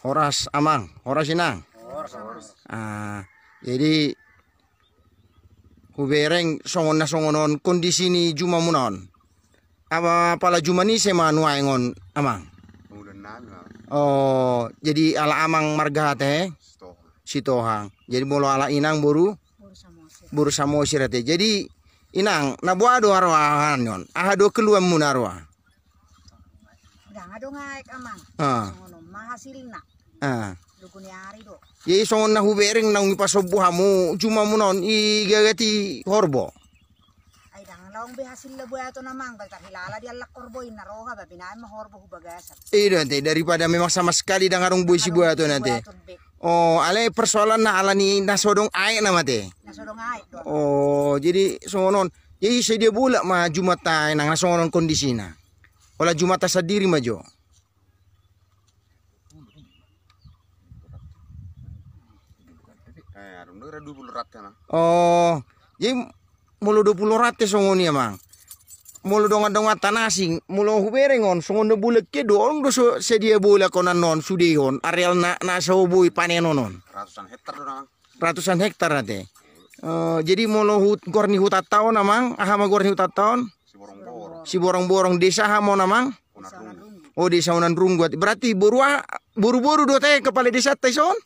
Horas Amang, Horas Inang. Horas horas. Ah, jadi kubereng songon na songonon kondisi ni Juma munon. Apa pala Juma ni semanu aengon Amang. Oh, jadi ala Amang marga margahate. Sitohang. Jadi bolo ala Inang buru buru samo sirate. Jadi Inang, nabuado arwahan yon. Ahado keluam munarwa gangadongaek amang ah ngono mahasilna ah lukuniarido ye ya, ison na hubering na ungi pasobu hamu cuma non i gagati horbo ay dangalaong behasil la buya to namang tapi hilala di alak korbo ina roha ba binayan mahorbo hubagasan eh iya, nanti daripada memang sama sekali dangarong buy si buya nanti Oh, ale persoalan na ala ni nasodong ay nama mate. Nasodong ay. Oh, jadi so sonon. Jadi ya, sedia bulak ma jumata nang nasonon kondisina wala jumata sadiri majo oh jadi mulu dua puluh rate songoni emang mulu dongat dongat tanasing mulu huberengon songon de bulek ke dong do so sedia bola konan non sudihon areal na na bui panenon ratusan hektar do Mang. ratusan hektar nate uh, jadi mulu hut gorni hutat tahun Aha ma gorni hutat tahun Si borong-borong desa mau namang? Oh desa unan Berarti buruah buru-buru dua teh kepala desa teh son?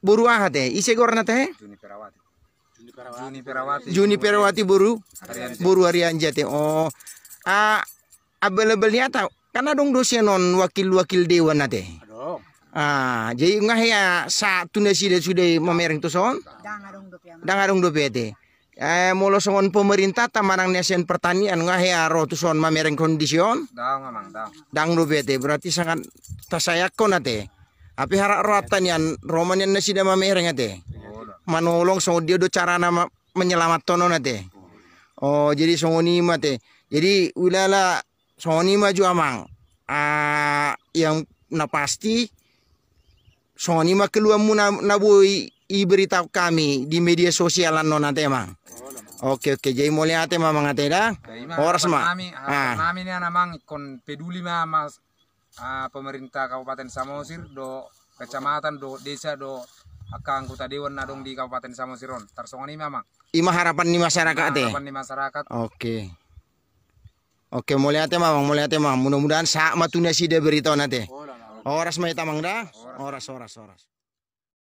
buruah teh. isi gorna teh? Juni Perawati. Juni Perawati buru buru harian teh. Oh. Ah abel-abel nyata. Karena dong dosen non wakil-wakil dewan nate. Ah, jadi ngah ya satu nasi sudah sudah tuh son. Dangarung dope. Dangarung dope ya teh eh songon pemerintah tamarang nesen pertanian nggak ya, tu songon mamereng kondision dang amang dang dang lu bete berarti sangat tasayakon ate tapi harap rotan tanian roman yang nesida mamereng ate manolong songon dia do cara nama menyelamatkan nate. oh jadi songon songoni mate jadi ulala songoni maju amang ah yang na pasti songoni ima keluar mu na, na boi, i beritahu kami di media sosial non nate emang Oke oke jadi mau lihat ya mamang ngatain dah. Oras ah, ah. mah. Kami ah. kami ini namang kon peduli ma mas ah, pemerintah Kabupaten Samosir do kecamatan do desa do aka anggota dewan nadong di Kabupaten Samosiron. Tersongan ini mamang. Ima harapan di masyarakat Ima eh? harapan di masyarakat. Oke. Oke mau ya, Mama. mamang lihat ya mamang mudah-mudahan saat matunya si dia beritahu nate. Oras ma Mang dah. Oras oras oras.